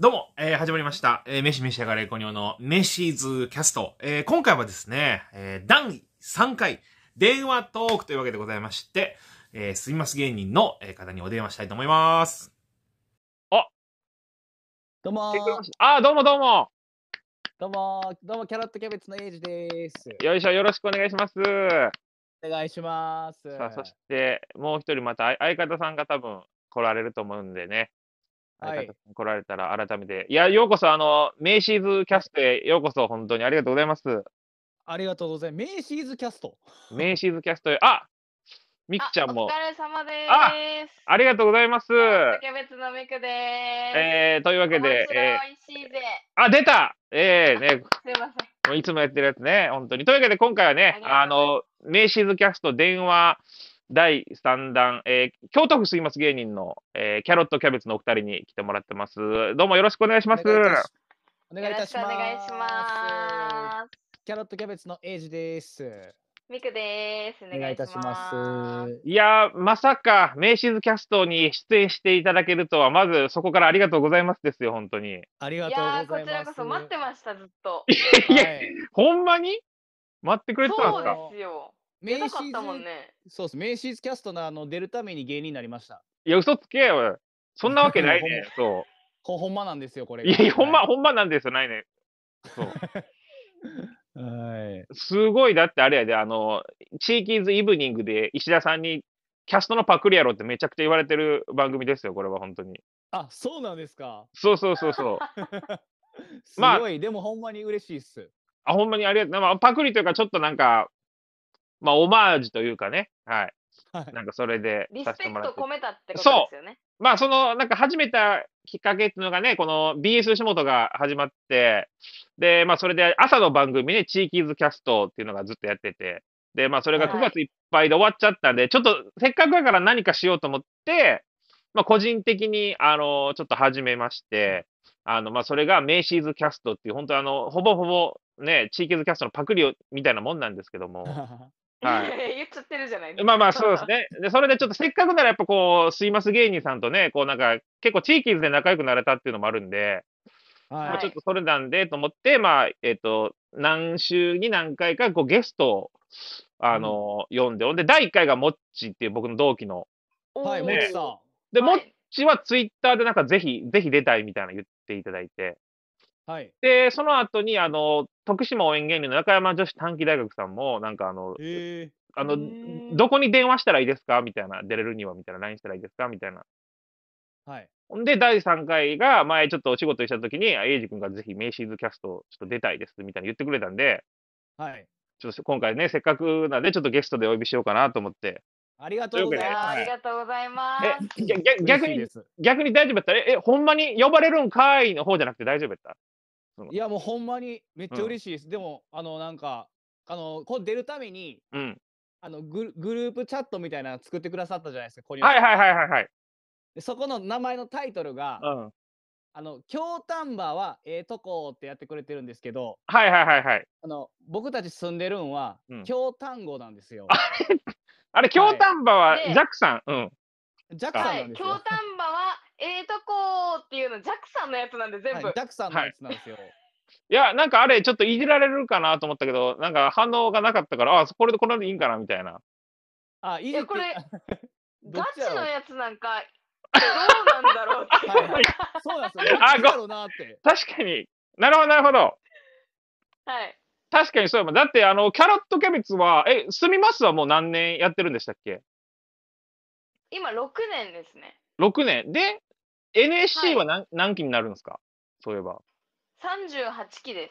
どうも、えー、始まりました。えー、飯飯上がれコニョのメシーズキャスト。えー、今回はですね、えー、第3回、電話トークというわけでございまして、えー、すみます芸人の方にお電話したいと思います。あどうもあどうもどうもどうもどうも、キャロットキャベツのエイジです。よいしょ、よろしくお願いします。お願いします。さあ、そして、もう一人また相方さんが多分来られると思うんでね、はい、来られたら改めて。いや、ようこそ、あの、メイシーズキャストへようこそ、本当にありがとうございます。ありがとうございます。メイシーズキャスト。メイシーズキャストへ、あみくちゃんも。お疲れ様ですあ。ありがとうございます。キャベツのみくです。えー、というわけで、えー、あ、出たえー、ね。すいません。いつもやってるやつね、本当に。というわけで、今回はね、あの、メイシーズキャスト電話、第3弾、えー、京都府水松芸人の、えー、キャロットキャベツのお二人に来てもらってます。どうもよろしくお願いします。お願いいたします。お願いします。キャロットキャベツのエイジです。ミクです。お願いいたします。いやまさか、名シーズキャストに出演していただけるとは、まずそこからありがとうございますですよ、本当に。ありがとうこちらこそ待ってました、ずっと。いや、はい、ほんまに待ってくれてたんですかそうですよ。名シーズン、ね、そうです。名シーズキャストのあの出るために芸人になりました。いや、嘘つけよ。そんなわけないね。そう。ほほんまなんですよ、これ。いや、いやほんま、ほんまなんですよ、ないね。そう。はい、すごい、だってあれやで、あの、チーキーズイブニングで石田さんにキャストのパクリやろってめちゃくちゃ言われてる番組ですよ、これは本当に。あ、そうなんですか。そうそうそうそう。すごい、まあ、でもほんまに嬉しいっす。あ、ほんまにありがとう。まあ、パクリというか、ちょっとなんか、まあ、オマージュというかね、はい。なんかそれでリスペクト込めたってことですよね。まあ、その、なんか始めたきっかけっていうのがね、この BS 吉本が始まって、で、まあ、それで朝の番組ね、地域ズキャストっていうのがずっとやってて、で、まあ、それが9月いっぱいで終わっちゃったんで、はい、ちょっとせっかくだから何かしようと思って、まあ、個人的に、あの、ちょっと始めまして、あの、まあ、それがメイシーズキャストっていう、本当あの、ほぼほぼね、地域ズキャストのパクリみたいなもんなんですけども、はい、言っちゃってるじゃないですか。まあまあ、そうですね。で、それでちょっとせっかくならやっぱこう、すいます芸人さんとね、こうなんか、結構地域で仲良くなれたっていうのもあるんで、はい、まあ、ちょっとそれなんでと思って、まあ、えっ、ー、と、何週に何回かこうゲストを、あの、うん、読んで、ほんで、第1回がもっちっていう僕の同期の。はい、もっちさん。で、もっちはツイッターでなんかぜひ、ぜひ出たいみたいな言っていただいて。はい、で、その後に、あの、徳島応援芸人の中山女子短期大学さんも、なんかあの、えーあの、どこに電話したらいいですかみたいな、出れるにはみたいな、LINE したらいいですかみたいな。はい。ほんで、第3回が、前ちょっとお仕事したときに、エイジ君がぜひ、名シーズキャスト、ちょっと出たいです、みたいに言ってくれたんで、はい。ちょっと今回ね、せっかくなんで、ちょっとゲストでお呼びしようかなと思って。ありがとうございます。ありがとうございます。え、逆に、逆に大丈夫だったえ、ほんまに呼ばれるんかいの方じゃなくて大丈夫だったいやもうほんまにめっちゃ嬉しいです、うん、でもあのなんかあのこう出るために、うん、あのググループチャットみたいなの作ってくださったじゃないですか小林はいはいはいはいはいでそこの名前のタイトルが、うん、あの京丹波はええとこってやってくれてるんですけどはいはいはいはいあの僕たち住んでるんは、うん、京丹後なんですよあれ 京丹波は、はい、ジャックさん、うんジャックさんなんですよ、はい、京丹ええとこっていうの、ジャクさんのやつなんで、全部。はい、ジャクさんのやつなんですよ。いや、なんかあれ、ちょっといじられるかなと思ったけど、なんか反応がなかったから、あ、これでこれでいいんかなみたいな。あ、いいや、これ、ガ チのやつなんか、どうなんだろうって。はいはい、そうなんですよ。あ、だろうなって。確かに。なるほど、なるほど。はい。確かにそうやもん。だって、あの、キャロットキャベツは、え、すみますはもう何年やってるんでしたっけ今、6年ですね。6年。で、NSC は何,、何期になるんですかそういえば。38期で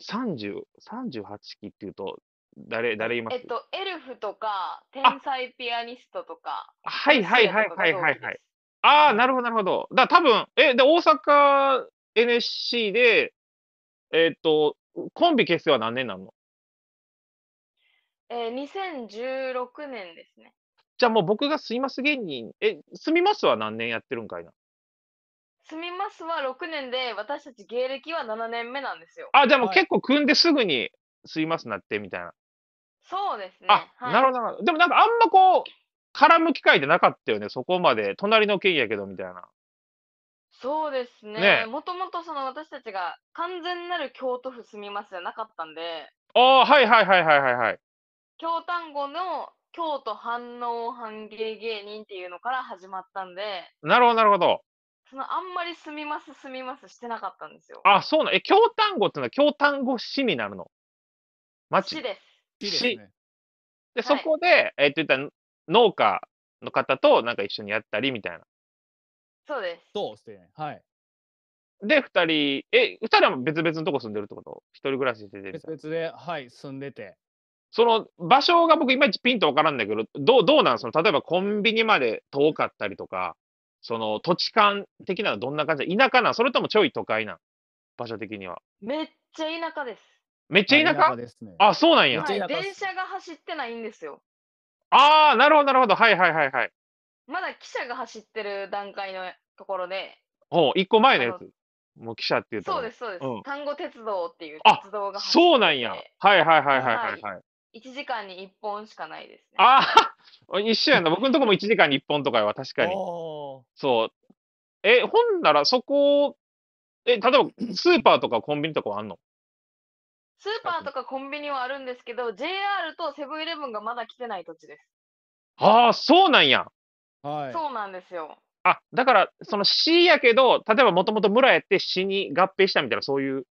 す。30、38期っていうと、誰、誰いますえっと、エルフとか、天才ピアニストとか。はいはいはいはいはいはい。ああ、なるほどなるほど。だ多分、え、で、大阪 NSC で、えっと、コンビ結成は何年なのえー、2016年ですね。じゃあもう僕がすいます芸人、え、すみますは何年やってるんかいな住みますは6年で、私たち芸歴は7年目なんですよ。あ、でも結構組んですぐに住みますなってみたいな。そうですね。あ、はい、なるほど、なるほど。でもなんかあんまこう、絡む機会ってなかったよね、そこまで。隣の県やけどみたいな。そうですね。ねもともとその私たちが完全なる京都府住みますじゃなかったんで。ああ、はいはいはいはいはいはい。京丹後の京都反応反芸芸人っていうのから始まったんで。なるほどなるほど。そのあんまりすみますすみますしてなかったんですよ。あ、そうなの。え、京単語ってのは京単語市になるの。町市です。市。でで、そはいこで、えっと言ったら農家の方となんか一緒にやったりみたいな。そうです。そうですね。はい。で、二人、え、二人は別々のとこ住んでるってこと一人暮らししてて別々で、はい、住んでて。その場所が僕いまいちピンと分からんだけど、どう、どうなんその、例えばコンビニまで遠かったりとか、その土地感的なのはどんな感じ田舎なそれともちょい都会な場所的には。めっちゃ田舎です。めっちゃ田舎ですね。あ、そうなんや。はい、電車が走ってないんですよ。ああ、なるほど、なるほど。はいはいはいはい。まだ汽車が走ってる段階のところで。おう、一個前のやつ。もう汽車っていうと。そうです、そうです、うん、単語鉄道っていう鉄道が走ってそうなんや。はいはいはいはいはい、はい。1時間に1本しかないですね。ああ、一緒やな。僕のとこも1時間に1本とかは確かに。そう。え、ほんならそこ、え、例えばスーパーとかコンビニとかはあんのスーパーとかコンビニはあるんですけど、JR とセブンイレブンがまだ来てない土地です。ああ、そうなんや。はい。そうなんですよ。あ、だから、その市やけど、例えばもともと村やって市に合併したみたいな、そういう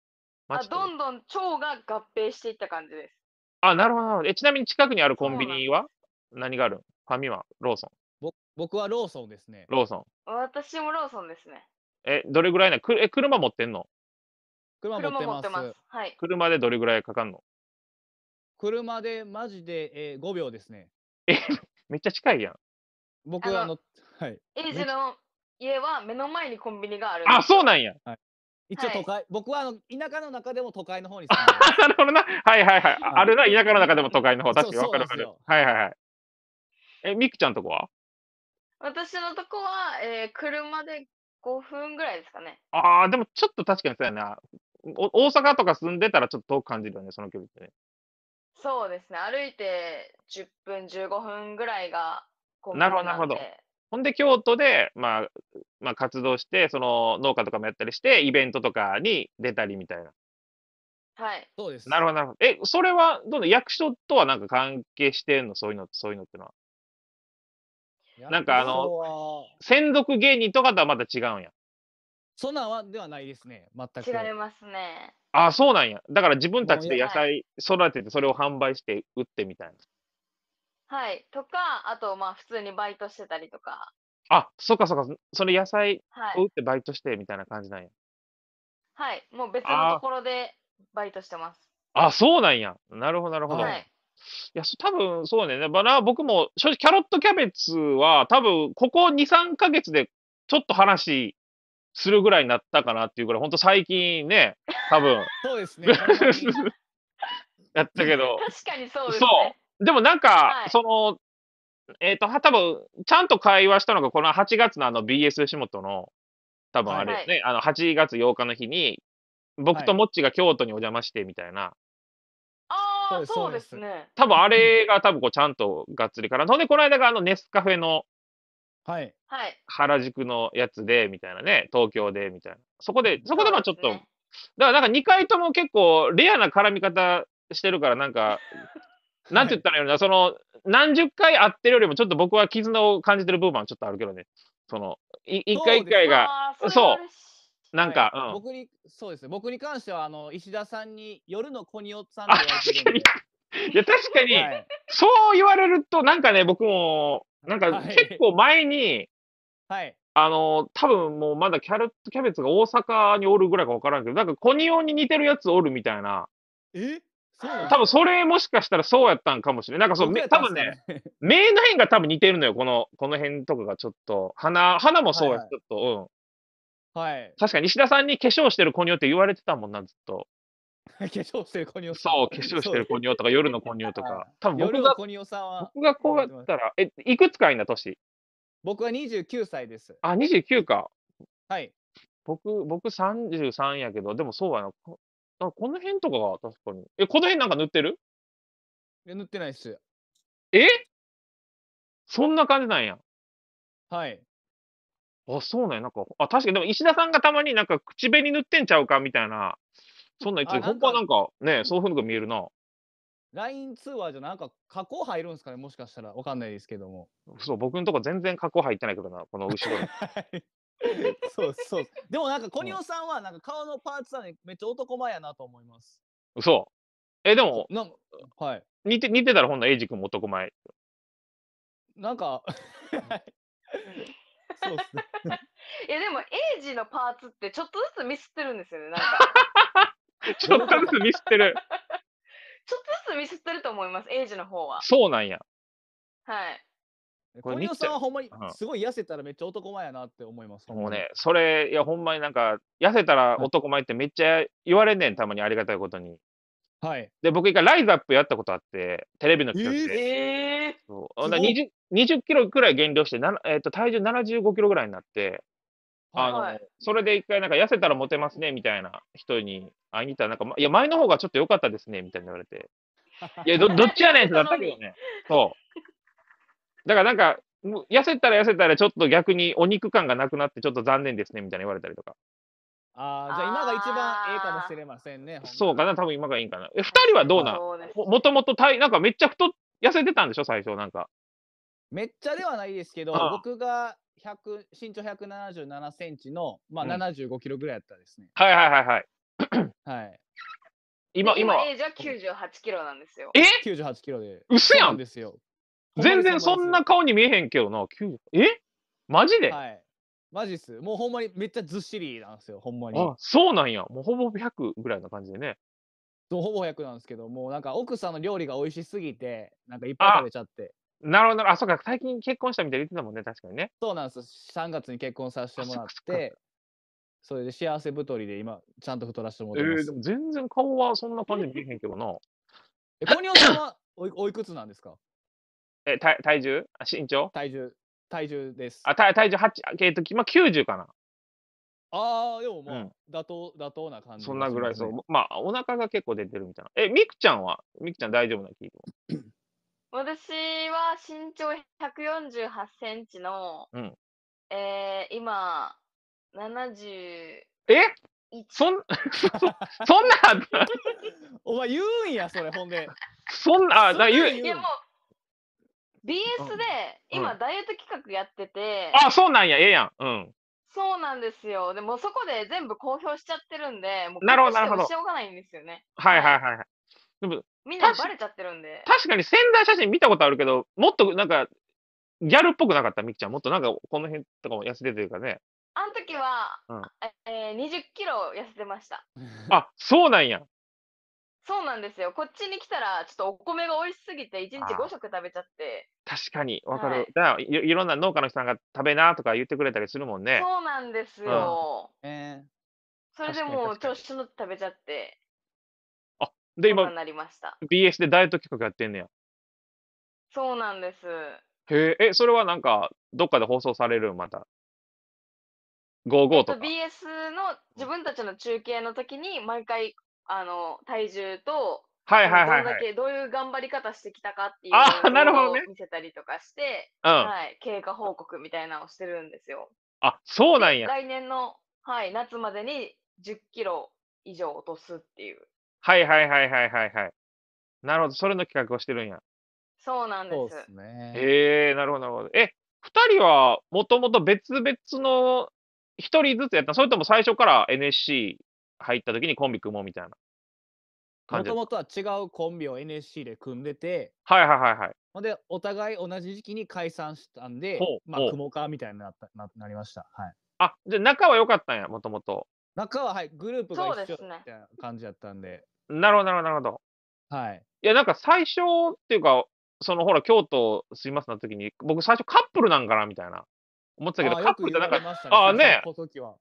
あ町どんどん町が合併していった感じです。あ、なるほどなるほど。え、ちなみに近くにあるコンビニは何があるファミマ、ローソン。僕はローソンですね。ローソン。私もローソンですね。え、どれぐらいなくえ、車持ってんの車持ってます。はい。車でどれぐらいかかんの車でマジで、えー、5秒ですね。え、めっちゃ近いやん。僕はあのの、はい。エイジの家は目の前にコンビニがあるあ、そうなんや。一応はい都会、僕はあの田舎の中でも都会の方に住んでなるほどな。はいはいはい。ああるな、田舎の中でも都会の方。確かに分かる分かるはいはいはい。え、みくちゃんとこは私のとこは、えー、車で5分ぐらいですかね。ああ、でもちょっと確かにそうやな。お大阪とか住んでたらちょっと遠く感じるよね、その距離ってね。そうですね。歩いて10分、15分ぐらいがなるほど、なるほど。ほんで、京都で、まあ、まあ、活動して、その農家とかもやったりして、イベントとかに出たりみたいな。はい。そうです。なるほど、なるほど。え、それは、どんど役所とはなんか関係してんのそういうの、そういうのってのは。なんかあの、専属芸人とかとはまた違うんや。そんなんはではないですね、全く。違いますね。ああ、そうなんや。だから自分たちで野菜育てて、それを販売して売ってみたいな。はい。とか、あと、まあ、普通にバイトしてたりとか。あ、そっかそっか。それ野菜を売ってバイトしてみたいな感じなんや。はい。もう別のところでバイトしてます。あ、そうなんや。なるほど、なるほど。はいいや、多分そうね。だから僕も、正直キャロットキャベツは多分ここ2、3ヶ月でちょっと話するぐらいになったかなっていうぐらい、本当最近ね、多分。そうですね。やったけど。確かにそうですね。そう。でもなんか、はい、その、えっ、ー、と、多分ちゃんと会話したのが、この8月のあの BS 吉本の、多分あれですね、はい、あの8月8日の日に、僕ともっちが京都にお邪魔してみたいなああ、そうですね。多分あれが多分こうちゃんとがっつりから。ほんで、この間があのネスカフェのはい。はい。原宿のやつで、みたいなね、東京で、みたいな。そこで、そこでまあちょっと、ね、だからなんか2回とも結構レアな絡み方してるから、なんか、なんて言ったらいいのな、その、何十回会ってるよりも、ちょっと僕は絆を感じてる部分はちょっとあるけどね。その、一回一回が、そう。なんか、はいうん、僕にそうですね僕に関してはあの石田さんに夜のコにオさんって言われてるんで いや確かに、はい、そう言われるとなんかね僕もなんか結構前に、はい、あの多分もうまだキャルキャベツが大阪におるぐらいか分からんけどなんかコにオに似てるやつおるみたいなえ多分それもしかしたらそうやったんかもしれない。なんかそう、ね、多分ね、目の辺が多分似てるのよ、この、この辺とかがちょっと。鼻、鼻もそうや、はいはい、ちょっと、うん。はい。確かに西田さんに化粧してる子によって言われてたもんな、ずっと。化粧してる子によそう、化粧してる子によとか、夜の子によとか。多分僕が、僕がこうやったら、え、いくつかいな、年。僕は29歳です。あ、29か。はい。僕、僕33やけど、でもそうやな。この辺とかが確かに。え、この辺なんか塗ってるいや、塗ってないっす。えそんな感じなんや。はい。あ、そうね。なんか、あ、確かに、でも石田さんがたまになんか口紅塗ってんちゃうかみたいな、そんな言ってあほんまなんかね、そういうふうに見えるな。LINE 通話じゃなんか加工入るんですかねもしかしたらわかんないですけども。そう、僕のとこ全然加工入ってないけどな、この後ろに。そうそうでもなんかコニオさんはなんか顔のパーツはねめっちゃ男前やなと思います。嘘。え、でも、なんはい。似て、似てたらほんなエイジ君も男前。なんかはい そうっすね。いやでも、エイジのパーツってちょっとずつミスってるんですよね、なんか。ちょっとずつミスってる。ちょっとずつミスってると思います、エイジの方は。そうなんや。はい。小宮さんはほんまに、すごい痩せたらめっちゃ男前やなって思います。もうね、それ、いや、ほんまになんか、痩せたら男前ってめっちゃ言われんねん、たまにありがたいことに。はい。で、僕一回ライズアップやったことあって、テレビの企画で。えーそうだ 20, 20キロくらい減量して、えー、と体重75キロぐらいになって、あの、それで一回、なんか痩せたらモテますねみたいな人に会いに行ったら、なんか、いや、前の方がちょっと良かったですねみたいに言われて、いや、ど どっちやねんってなったけどね、そう。だからなんか、痩せたら痩せたら、ちょっと逆にお肉感がなくなって、ちょっと残念ですねみたいに言われたりとか。ああ、じゃあ今が一番ええかもしれませんね。そうかな、多分今がいいんかな。え、二人はどうなんもともと体、なんかめっちゃ太っ痩せてたんでしょ、最初、なんか。めっちゃではないですけど、僕が100身長177センチの、まあ、うん75キロぐらいやったですね。はいはいはいはい。はい。今、今は。エ98キロなんですよ。え98キロで。嘘そやんんですよ。全然そんな顔に見えへんけどな。90えマジで、はい。マジっす。もうほんまにめっちゃずっしりなんですよ、ほんまに。あ、そうなんや。もうほぼ100ぐらいな感じでね。そうほぼ100なんですけどもうなんか奥さんの料理が美味しすぎてなんかいっぱい食べちゃってなるほど。あ、そうか。最近結婚したみたいに言ってたもんね。確かにね。そうなんです。3月に結婚させてもらっそそてそれで幸せ太りで今、ちゃんと太らせてもらってまー、でも全然顔はそんな感じに見えへんけどな。え、コニさんはおいおいくつなんですかえ、体体重あ身長体重、体重です。あ、体体重8、えっと、きま90かな。ああ、でもまあ、うん妥当、妥当な感じ、そんなぐらい、そう。。まあ、お腹が結構出てるみたいな。え、みくちゃんはみくちゃん大丈夫な聞いても。私は身長148センチの、うんえー今、71。えそん、そ んな、お前言うんや、それ、ほんで。そんな、あだ言う、いや、もう、BS で、今、ダイエット企画やってて、あ、そうなんや、ええやん。うん。そうなんですよ。でもそこで全部公表しちゃってるんで、もうなるほど、しょうがないんですよね。はいはいはい。でもみんなバレちゃってるんで。確かに仙台写真見たことあるけど、もっとなんか、ギャルっぽくなかった、みきちゃん。もっとなんか、この辺とかも痩せてというかね。あの時は、うん、えー、20キロ痩せてました。あ、そうなんや。そうなんですよ。こっちに来たら、ちょっとお米が美味しすぎて、1日5食食べちゃって。確かに、わかはる。いだからい、いろんな農家の人がん食べなとか言ってくれたりするもんね。そうなんですうんよ。えーそれでもう調子乗って食べちゃって、あ、で、今、なりました。BS でダイエット企画やってんねや。そうなんです。へえ、え、それはなんか、どっかで放送されるまた。え55っとか。BS の自分たちの中継の時に毎回あの体重と、はいはいはい、はい、どだけどういう頑張り方してきたかっていうのを見せたりとかして、ね、はい、経過報告みたいなのをしてるんですよ。あそうなんや。来年の、はい、夏までに10キロ以上落とすっていう。はいはいはいはいはいはい。なるほど、それの企画をしてるんや。そうなんです。へ、ね、えー、なるほどなるほど。え、2人はもともと別々の1人ずつやったそれとも最初から NSC 入った時にコンビ組もうみたいなもと。もとは違うコンビを NSC で組んでて、はいはいはいはい。ほんで、お互い同じ時期に解散したんでまあ、う雲かみたいになったななりました。はい。あ、じゃあ仲は良かったんや、もともと。仲は、はい、グループがそう一緒ですみねたいな感じやったんで、なるほど、なるほど、なるほど。はい。いや、なんか最初っていうか、そのほら、京都すいますな時に、僕最初カップルなんかなみたいな。思ってたけど、あカップルってなか、またあねその時は。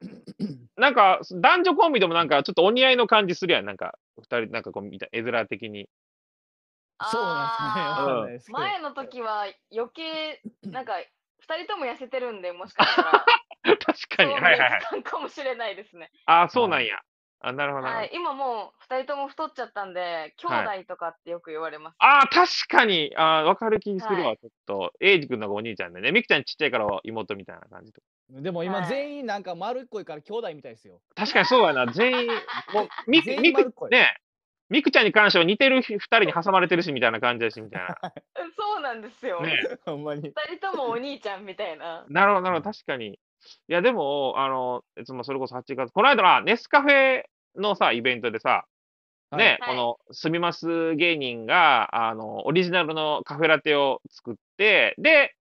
なんか、男女コンビでもなんか、ちょっとお似合いの感じするやん。なんか、二人、なんかこう、絵面的に。そうなんですね。前の時は余計、なんか、二人とも痩せてるんで、もしかしたら。確かに、はいはい。かもしれないですね。ああ、そうなんや。あ、なるほど。はい、今もう2人とも太っちゃったんで、兄弟とかってよく言われます。ああ、確かに、あ分わかる気するはわ、い。ちょっと。エイジ君のお兄ちゃんでね、ミキちゃんちっちゃいから妹みたいな感じと。でも今全員なんか丸っこいから兄弟みたいですよ。確かにそうやな、全員、もう、ミク、全員丸っこい。ね、ミクちゃんに関しては似てる二人に挟まれてるし、みたいな感じだし、みたいな。そうなんですよ。ね ほんまに。二人ともお兄ちゃんみたいな。なるほど、なるほど、確かに。いや、でも、あの、つもそれこそ8月、この間はネスカフェのさ、イベントでさ、ね、はい、この、すみます芸人が、あの、オリジナルのカフェラテを作って、で、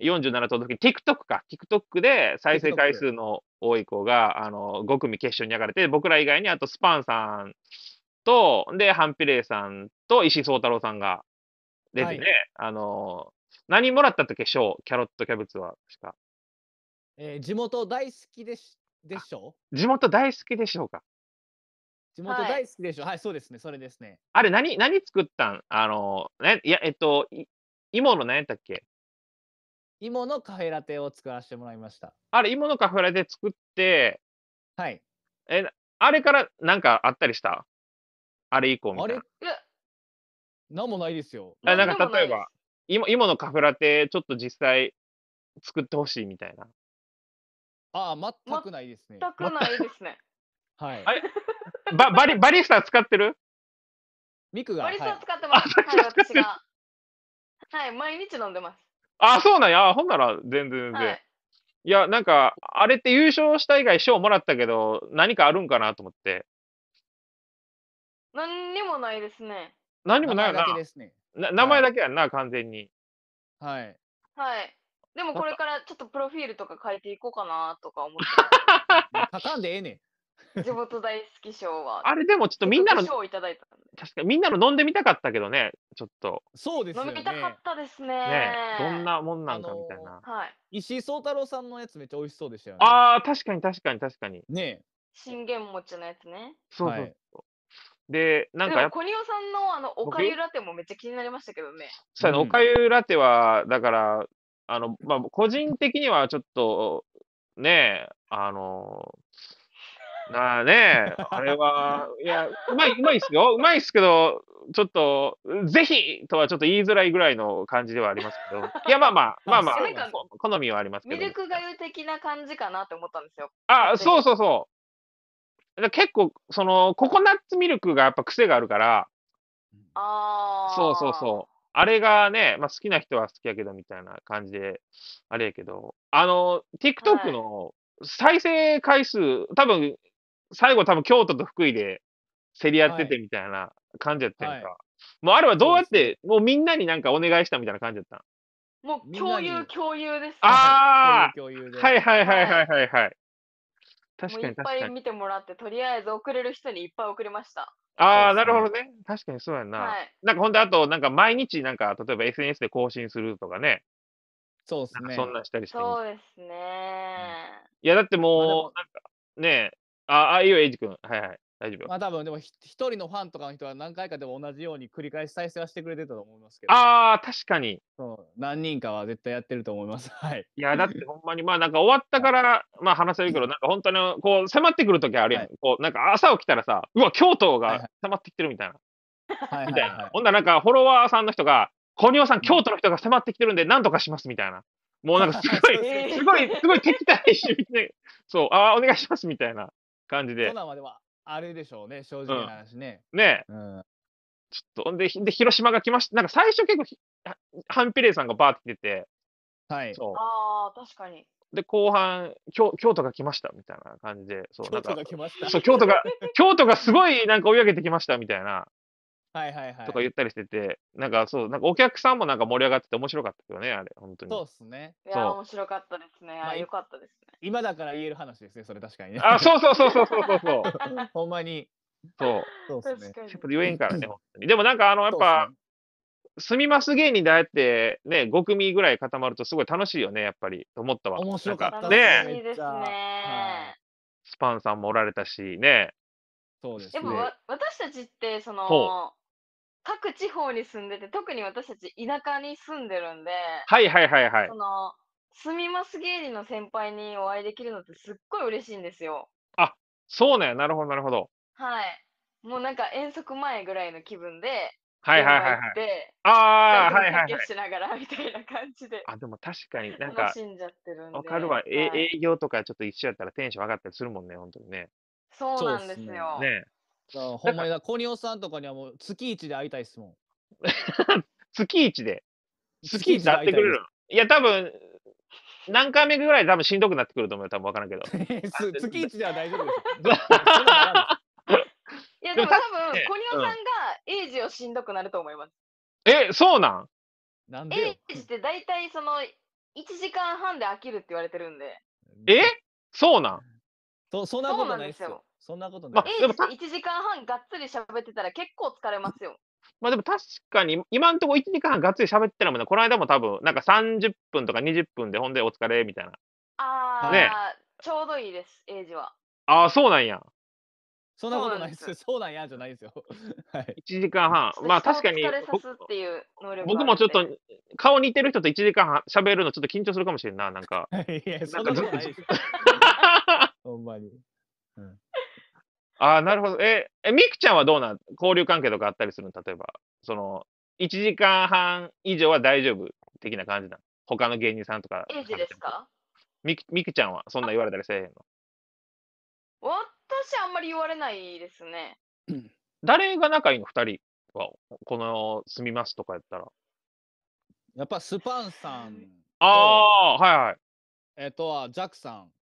47都道府県、TikTok か、TikTok で再生回数の多い子が、あの、5組決勝に上がれて、僕ら以外に、あとスパンさんと、で、ハンピレイさんと石井宗太郎さんが出てね、はい、あの、何もらったっけ、賞、キャロットキャベツは、しか。えー、地元大好きでしでしょ地元大好きでしょうか地元大好きでしょ、はい、はい、そうですね、それですね。あれ、何、何作ったんあの、ね、いや、えっと、い芋の何やったっけ芋のカフェラテを作らせてもらいました。あれ、芋のカフェラテ作って、はい。え、あれから何かあったりしたあれ以降みたいな。あれ何もないですよ。あなんか例えば、芋のカフェラテ、ちょっと実際作ってほしいみたいな。ああ、全くないですね。全くないですね。はい。ババリバリスタ使ってるミクが。バリスタ使ってます。はい、私が。はい、毎日飲んでます。あ、あ、そうなんや。ほんなら、全然全然。はい、いや、なんか、あれって優勝した以外賞もらったけど、何かあるんかなと思って。何にもないですね。何もないな。名前だけ、やんな、完全に。はい。はい。でもこれからちょっとプロフィールとか変えていこうかなとか思って。書かんでええねん。地元大好き賞は。あれでもちょっとみんなの。賞をいただいた確かみんなの飲んでみたかったけどね、ちょっと。そうですね。飲みたかったですね。ねどんなもんなんかみたいな。あのー、はい、石井壮太郎さんのやつめっちゃ美味しそうでしたよね。ああ、確かに確かに確かに。ね信玄餅のやつね。そうそうそう。はいで、なんか、小ニオさんのあのおかゆラテもめっちゃ気になりましたけどね。そうん、おかゆラテは、だから、あの、まあ、個人的にはちょっと、ねえ、あの、なあねえ、あれは、いや、うまい、うまいっすよ。うまいっすけど、ちょっと、ぜひとはちょっと言いづらいぐらいの感じではありますけど、いや、まあまあ、まあまあ、好みはありますけど。ミルクがゆ的な感じかなって思ったんですよ。あ、そうそうそう。結構、その、ココナッツミルクがやっぱ癖があるから、ああ。そうそうそう。あれがね、まあ、好きな人は好きやけどみたいな感じで、あれやけど、あの、TikTok の再生回数、はい、多分、最後多分京都と福井で競り合っててみたいな感じやったんか。はい、もうあれはどうやって、もうみんなになんかお願いしたみたいな感じやったんもう共有、共有です、ね。ああ、はいはいはいはいはいはい。確かに確かに。いっぱい見てもらって、とりあえず送れる人にいっぱい送りました。ああ、ね、なるほどね。確かにそうやな。はい、なんかほんで、あと、なんか毎日、なんか、例えば SNS で更新するとかね。そうですね。んそんなしたりして。そうですね、うん、いや、だってもう、なんか、ねえ、ああ、いいよ、エイジ君。はいはい。大丈夫。まあ多分、でも一人のファンとかの人は何回かでも同じように繰り返し再生はしてくれてたと思いますけど。ああ、確かに。そう。何人かは絶対やってると思います。はい。いや、だってほんまに、まあなんか終わったから、まあ話せるけど、なんか本当にこう迫ってくるときあるやん、はい、こう、なんか朝起きたらさ、うわ、京都が迫ってきてるみたいな。はいはい、みたいな。ほんならなんかフォロワーさんの人が、小庭さん、京都の人が迫ってきてるんで、なんとかしますみたいな。もうなんかすごい、すごい、すごい敵対して、そう、ああ、お願いしますみたいな感じで。あれでしょうね、正直な話ね。うん、ねえ、うん。ちょっと、で、で広島が来ました。なんか最初結構、ハンピレイさんがバーって出てはい。ああ、確かに。で、後半京、京都が来ましたみたいな感じで、そう、京都が来ました。そう、京都が、京都がすごいなんか追い上げてきましたみたいな。はいはいはい。とか言ったりしてて、なんかそう、なんかお客さんもなんか盛り上がってて面白かったけどね、あれ、本当に。そうっすね。いや、面白かったですね。ああ、よかったですね。今だから言える話ですね、それ確かにね。あ、そうそうそうそうそうそう ほんまに。そう。そうですね。ちょっと言えんからね、本当に。でもなんかあの、やっぱ、すみます芸人であえて、ね、5組ぐらい固まるとすごい楽しいよね、やっぱり、と思ったわ。面白かったね。いいですね、スパンさんもおられたし、ね。そうですね。でも、私たちって、その、各地方に住んでて、特に私たち田舎に住んでるんで、はいはいはいはいそ。の、住みます芸人の先輩にお会いできるのってすっごい嬉しいんですよ。あ、そうね。なるほどなるほど。はい。もうなんか遠足前ぐらいの気分で、はいはいはいはいっ。て、ああ、はいはいはい。しながらみたいな感じであ、でも確かになんか、しんじゃってるわかるわ。えはい営業とかちょっと一緒やったらテンション上がったりするもんね、本当にね。そうなんですよ。ね。ほんまにな、コニオさんとかにはもう月一で会いたいっすもん。月一で。月一で会ってくれるいや、多分、何回目ぐらい多分しんどくなってくると思うよ、多分分からんけど。月一では大丈夫です。いや、でも多分、コニオさんがエイジをしんどくなると思います。え、そうなんなんでエイジって大体その、1時間半で飽きるって言われてるんで。えそうなんそそんなことないですよ。そんなことない。え、1時間半がっつり喋ってたら結構疲れますよ。まあでも確かに、今んところ1時間半がっつり喋ってたもんね、この間も多分、なんか30分とか20分で、ほんでお疲れみたいな。ああ、ね、ちょうどいいです、エイジは。ああ、そうなんや。そんなことないです。そうなんやじゃないですよ。はい、1時間半。まあ確かに僕もちょっと顔似てる人と1時間半喋るのちょっと緊張するかもしれんな、なんか。いや、そんなことないです。ほんまに。うんああ、なるほど。え、え、みくちゃんはどうなん交流関係とかあったりするの例えば。その、1時間半以上は大丈夫的な感じなの他の芸人さんとか。エイジですかみくみくちゃんはそんな言われたりせえへんの私あんまり言われないですね。誰が仲いいの ?2 人は。この、住みますとかやったら。やっぱスパンさん。ああ、はいはい。えっとは、ジャックさん。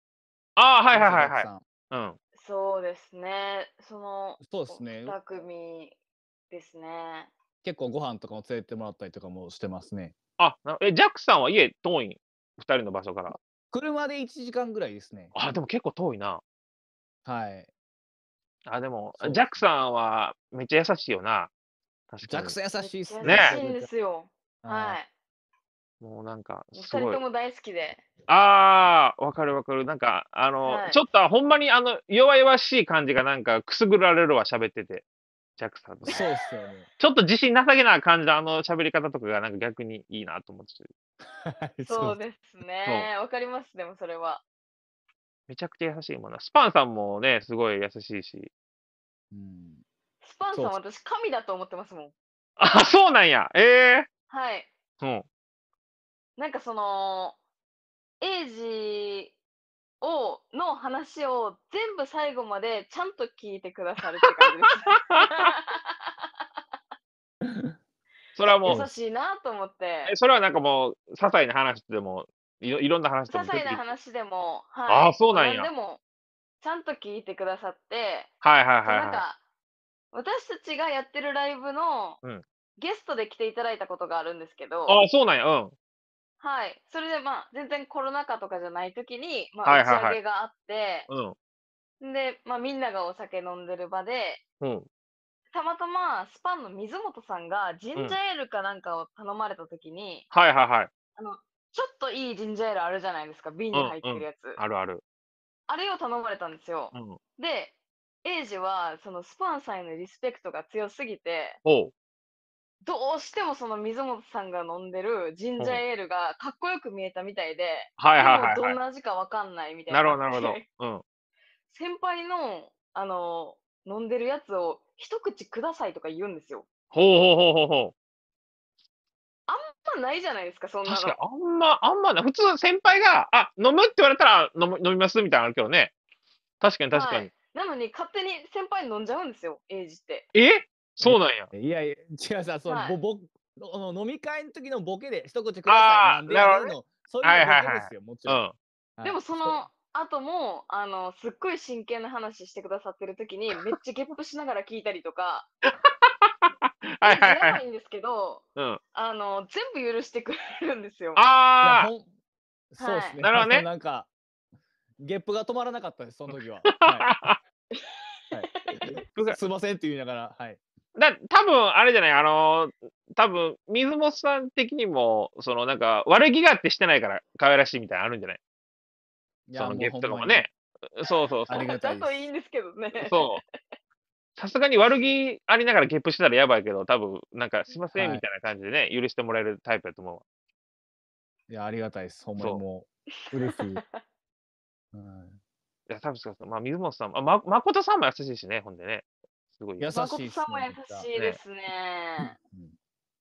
ああ、はいはいはいはい。うん。そうですね。その、そうですね。組ですね。結構ご飯とかも連れてもらったりとかもしてますね。あ、え、ジャックさんは家遠い、2人の場所から。車で1時間ぐらいですね。あ、でも結構遠いな。はい。あ、でも、ジャックさんはめっちゃ優しいよな。確かに。ジャックさん優しいっすね。ね。優しいですよ。はい。もうなんか、すごい。も大好きで。ああ、わかるわかる。なんか、あの、はい、ちょっとほんまにあの、弱々しい感じがなんか、くすぐられるわ、喋ってて。ジャックさんそうっすよね。ちょっと自信なさげな感じのあの喋り方とかがなんか逆にいいなと思ってる。そうですね。わかります、でもそれは。めちゃくちゃ優しいもんな。スパンさんもね、すごい優しいし。うん、スパンさん私、神だと思ってますもん。あ、そうなんや。ええー、はい。うん。なんかその、エイジを、の話を全部最後までちゃんと聞いてくださるって感じです。それはもう。優しいなと思って。それはなんかもう、些細な話でも、いろいろんな話でも。些細な話でも、はい、ああ、そうなんや。でも、ちゃんと聞いてくださって、はいはいはい、はい、なんか、私たちがやってるライブの、ゲストで来ていただいたことがあるんですけど、ああ、そうなんや、うん。はい。それで、まあ、全然コロナ禍とかじゃない時に、まあ、打ち上げがあって、うん。で、まあ、みんながお酒飲んでる場で、うん。たまたまスパンの水本さんがジンジャーエールかなんかを頼まれた時に、はいはいはい。あの、ちょっといいジンジャーエールあるじゃないですか、瓶に入ってるん。やつ。あるある。あれを頼まれたんですよ。うん。で、エイジは、そのスパンさんへのリスペクトが強すぎて、おう。どうしてもその水本さんが飲んでるジンジャーエールがかっこよく見えたみたいで、はいはいはい、はい、どんな味かわかんないみたいな。なるほど、なるほど。うん、先輩の、あの、飲んでるやつを一口くださいとか言うんですよ。ほうほうほうほうほう。あんまないじゃないですか、そんなの。確かに、あんま、あんまない。普通先輩が、あ、飲むって言われたら飲む飲みますみたいなのあるけどね。確かに確かに。はい、なのに、勝手に先輩飲んじゃうんですよ、エイジって。えそうなんや。いやいや、違うさ、その、はい、ぼぼの飲み会の時のボケで一口ください。なんでやるの、ど。そういうボケですよ、もちろん。はい、でもその後もあのすっごい真剣な話してくださってる時に めっちゃゲップしながら聞いたりとか。はいはいはい。いんですけど、うん、あの全部許してくれるんですよ。ああ、そうですね。なるほどね。なんかゲップが止まらなかったですその時は。は いはい、すみませんって言いながら、はい。だ、多分あれじゃない、あの、多分水本さん的にも、そのなんか、悪気があってしてないから、可愛らしいみたいなのあるんじゃないいそのゲットかもね。そうそうそう。だといいんですけどね。そう。さすがに悪気ありながらゲップしてたらやばいけど、多分なんか、すいません、みたいな感じでね、許してもらえるタイプだと思うわ。いや、ありがたいです。ほんまにもう、嬉しい。う んいや、多分そうまあ、水本さん、まま、誠さんも優しいしね、ほんでね。すごい。優しい、ね、誠さんも優しいですね。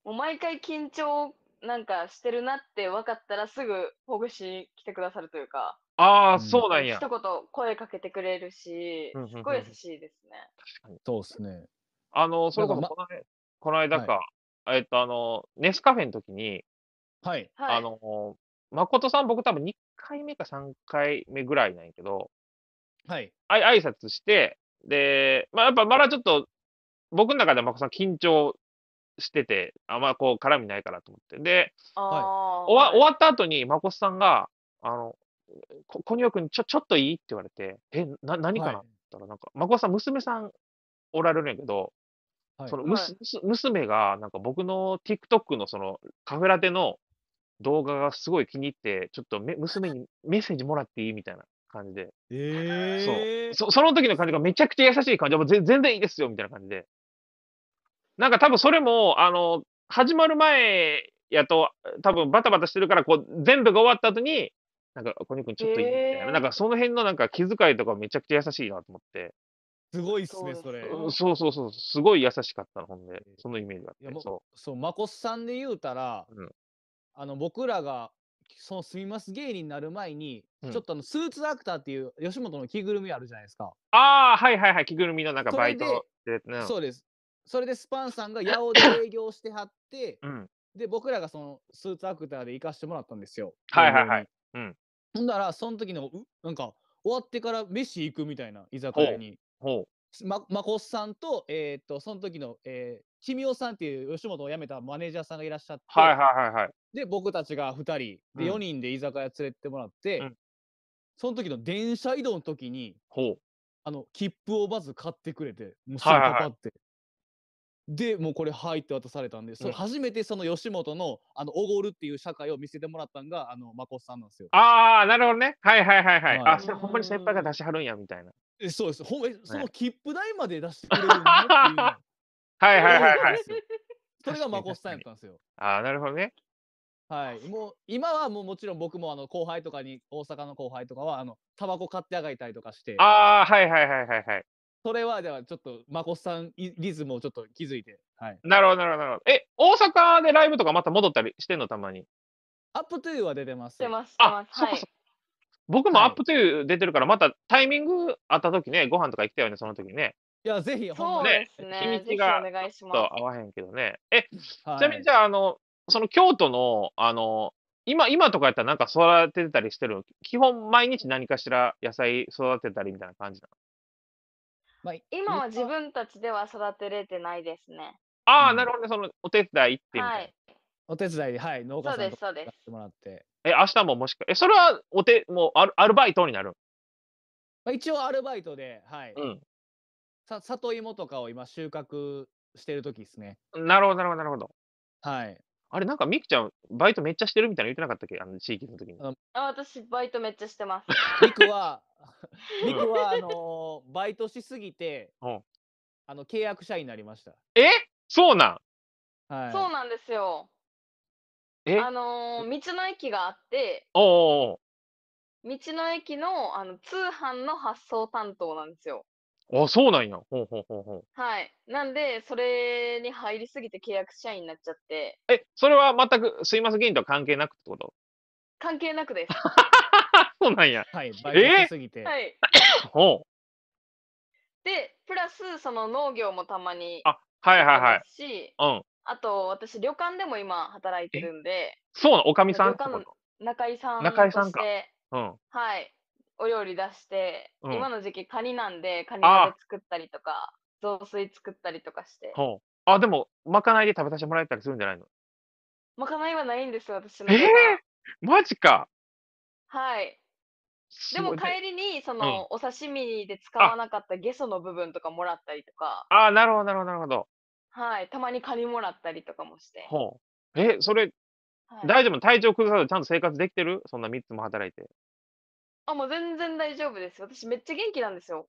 もう毎回緊張なんかしてるなって分かったらすぐほぐしに来てくださるというか。ああ、そうなんや。一言声かけてくれるし、すごい優しいですね。そうですね。あの、それこそこの,、ま、この間か、はい、えっと、あの、ネスカフェの時に、はい。あの、誠さん、僕多分2回目か3回目ぐらいなんやけど、はい。あい挨拶して、で、まあ、やっぱまだちょっと、僕の中ではまこさん緊張してて、あんまこう絡みないからと思って。で、おわ終、わった後にまこさんが、あの、こ小庭君にちょ、ちょっといいって言われて、え、な、何かな、って言ったら、なんか、まこさん、娘さんおられるんやけど、はい、その、む、す、娘が、なんか僕の TikTok のそのカフェラテの動画がすごい気に入って、ちょっとめ娘にメッセージもらっていいみたいな感じで。えー、そうそ。その時の感じがめちゃくちゃ優しい感じ。もう全然いいですよ、みたいな感じで。なんか多分それも、あの、始まる前やと、多分バタバタしてるから、こう、全部が終わった後に、なんか、小西君ちょっといいみたいな、えー、なんかその辺のなんか気遣いとかめちゃくちゃ優しいなと思って。すごいっすね、それ。そうそうそう、すごい優しかったの、ほんで、そのイメージがっそう、まこさんで言うたら、うん、あの僕らがその住みます芸人になる前に、うんちょっとあのスーツアクターっていう吉本の着ぐるみあるじゃないですか。ああ、はいはいはい、着ぐるみのなんかバイトで。ねそうです。それでスパンさんが八尾で営業してはって、で、僕らがそのスーツアクターで行かしてもらったんですよ。はいはいはい。うん。ほんだら、その時の、うなんか、終わってから飯行くみたいな居酒屋に。ほう。ま、まこさんと、えー、っと、その時の、えー、ちみおさんっていう吉本を辞めたマネージャーさんがいらっしゃって、はいはいはいはい。で、僕たちが2人、で、4人で居酒屋連れてってもらって、うん、その時の電車移動の時に、ほう。あの、切符をまず買ってくれて、もうすぐパパって、はいはいはい。で、もうこれ、はいって渡されたんで、そ初めてその吉本の、あの、おごるっていう社会を見せてもらったんが、あの、まこさんなんですよ。ああ、なるほどね。はいはいはいはい。はい、あ、それほんまに先輩が出しはるんや、みたいな。えそうです。ほんま、その切符代まで出してくれるんだっていう。はいはいはいはい。それがまこさんやったんですよ。ああ、なるほどね。はい、もう今はもうもちろん僕もあの後輩とかに大阪の後輩とかはあのタバコ買ってあがいたりとかしてああはいはいはいはいはいそれは、ではちょっと、まこさんリズムをちょっと気づいて。はい。なるほど、なるほど、なるほど。え、大阪でライブとかまた戻ったりしてんの、たまに。アップトゥーは出てます。出ます、出ます。はい。僕もアップトゥー出てるから、またタイミングあった時ね、ご飯とか行きたいよね、その時ね。いや、ぜひ、ほんまね。日にちが、ちょっと合わへんけどね。え、はい、ちなみにじゃあ、あの、その京都の、あの、今、今とかやったらなんか育ててたりしてる基本毎日何かしら野菜育てたりみたいな感じなのまあ、今は自分たちでは育てれてないですね。ああ、なるほどね。そのお手伝い行ってみたいお手伝いで、はい、農家さんとかやってもらって。え、明日ももしか、え、それはお手、もうアルアルバイトになるまあ、一応アルバイトで、はい。うん、さ里芋とかを今収穫してる時ですね。なるほど、なるほど、なるほど。はい。あれ、なんかみきちゃん、バイトめっちゃしてるみたいな言ってなかったっけあの地域の時に。あ、私、バイトめっちゃしてます。みくは、ミ は、あのー バイトしすぎて、うんあの、契約社員になりました。えそうなんはい。そうなんですよ。えあのー道の駅があって、おうおう道の駅のあの通販の発送担当なんですよ。あ、そうなんや。ほうほうほうほう。はい。なんで、それに入りすぎて契約社員になっちゃって、え、それは全くすいません議員とは関係なくってこと関係なくです。そうなんや。はい、バイトしすぎて。はい。ほう。で、プラス、その農業もたまにあ、はいはいはい。い。し、うん。あと、私、旅館でも今働いてるんで、そうなの、おかみさん旅館の中居さん中居さんしかて、うん。はい、お料理出して、うん今の時期、カニなんで、カニで作ったりとか、雑炊作ったりとかして、ほう。あ、でも、まかないで食べさせてもらえたりするんじゃないのまかないはないんです私のええは。マジか。はい。でも帰りに、その、お刺身で使わなかったゲソの部分とかもらったりとか、ああ、なるほど、なるほど、なるほど。はい、たまにカニもらったりとかもして。ほう。え、それ、はい大丈夫体調崩さずちゃんと生活できてるそんな3つも働いて。あ、もう全然大丈夫です。私めっちゃ元気なんですよ。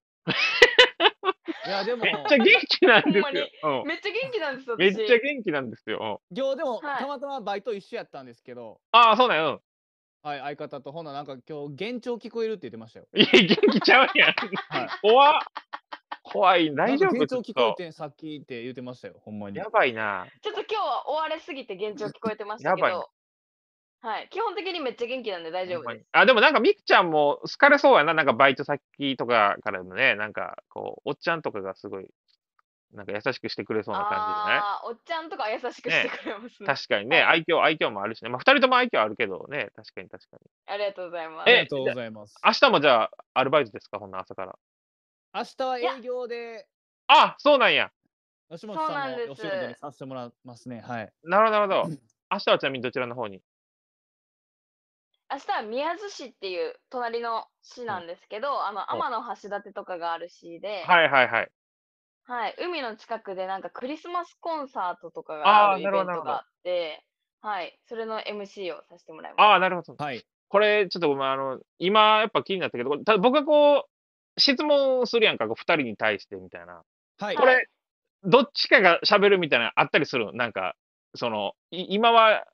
いや、でも、めっちゃ元気なんですよ。めっちゃ元気なんです、よ。めっちゃ元気なんですよ。今日でも、はいたまたまバイト一緒やったんですけど、ああ、そうだよ。はい、相方と、ほな、なんか今日、幻聴聞こえるって言ってましたよ。いや、元気ちゃうやん。はい、怖い、大丈夫幻聴聞こえてん、さっきって言ってましたよ、ほんまに。やばいな。ちょっと今日は終われすぎて幻聴聞こえてましたけど。やばいはい、基本的にめっちゃ元気なんで大丈夫です。あでもなんかみくちゃんも好かれそうやな、なんかバイト先とかからのね、なんかこう、おっちゃんとかがすごいなんか優しくしてくれそうな感じじゃないああ、おっちゃんとか優しくしてくれますね。確かにね、愛嬌、愛嬌もあるしね。まあ、二人とも愛嬌あるけどね、確かに確かに。ありがとうございます。ありがとうございます。明日もじゃあ、アルバイトですか、ほんの朝から。明日は営業で。あ、そうなんや。吉本さんのお仕事にさせてもらいますね。はい。なるほど、なるほど。明日はちなみにどちらの方に明日は宮津市っていう隣の市なんですけど、うん、あの天橋立とかがある市で、はいはいはい。はい、海の近くでなんかクリスマスコンサートとかがあるイベントがあって、はい、それの MC をさせてもらいまああ、なるほど。はい。これ、ちょっとごめん、あの、今、やっぱ気になったけど、ただ僕がこう、質問するやんか、二人に対してみたいな。はい。これ、どっちかが喋るみたいな、あったりするのなんか、その、い今は、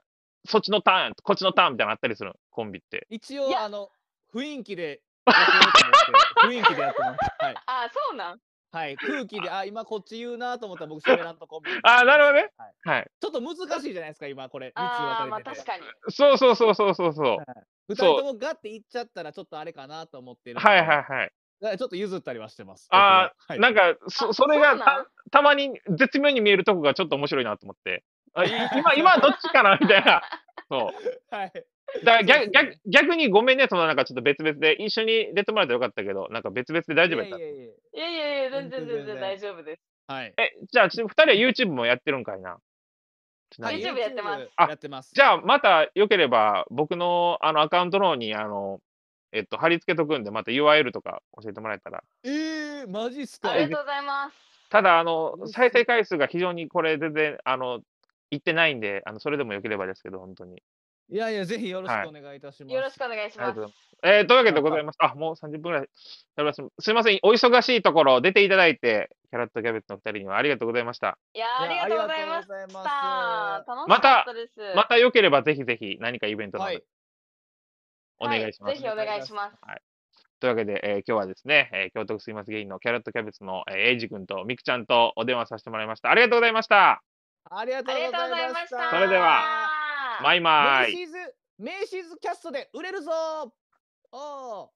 そっちのターン、こっちのターンみたいなのあったりするのコンビって。一応、あの、雰囲気でやって雰囲気でやってます。はい。あ、そうなんはい、空気で、あ、今こっち言うなと思ったら僕喋らんとこ あ、なるほどね。はい。はい、ちょっと難しいじゃないですか、今これ。ああ、まあ確かに。そうそうそうそうそうそう。はい、人ともガって言っちゃったらちょっとあれかなと思ってる。はいはいはい。ちょっと譲ったりはしてます。ああ、はい、なんかそそれがたたまに絶妙に見えるとこがちょっと面白いなと思って。あ今今どっちかなみたいな。そう。はい。だから逆逆にごめんね、そのなんかちょっと別々で、一緒に出てもらってよかったけど、なんか別々で大丈夫やった。いやいやいや、全然全然大丈夫です。はい。え、じゃあ、ち二人は YouTube もやってるんかいな。はい YouTube やってますあやってます。じゃあ、またよければ、僕のあのアカウントの方に、あの、えっと、貼り付けとくんで、また URL とか教えてもらえたら。えー、マジっすかありがとうございます。ただ、あの、再生回数が非常にこれ全然、あの、いってないんで、あのそれでもよければですけど、本当に。いやいや、ぜひよろしくお願いいたします。よろしくお願いします。えー、というわけでございます。あ、もう30分ぐらいす。すみません、お忙しいところ、出ていただいて、キャラットキャベツの二人にはありがとうございました。いや、ありがとうございました。また、またよければ、ぜひぜひ何かイベントなど、お願いします。ぜひお願いします。はい。というわけで、えー、今日はですね、えー、京都す府水松芸人のキャラットキャベツの、えー、エイジ君とみくちゃんとお電話させてもらいました。ありがとうございました。ありがとうございました。それでは。マイマイメイシーズメイシーズキャストで売れるぞおお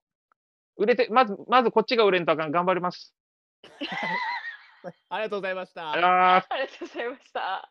売れてまずまずこっちが売れんとあかん頑張ります ありがとうございましたありがとうございました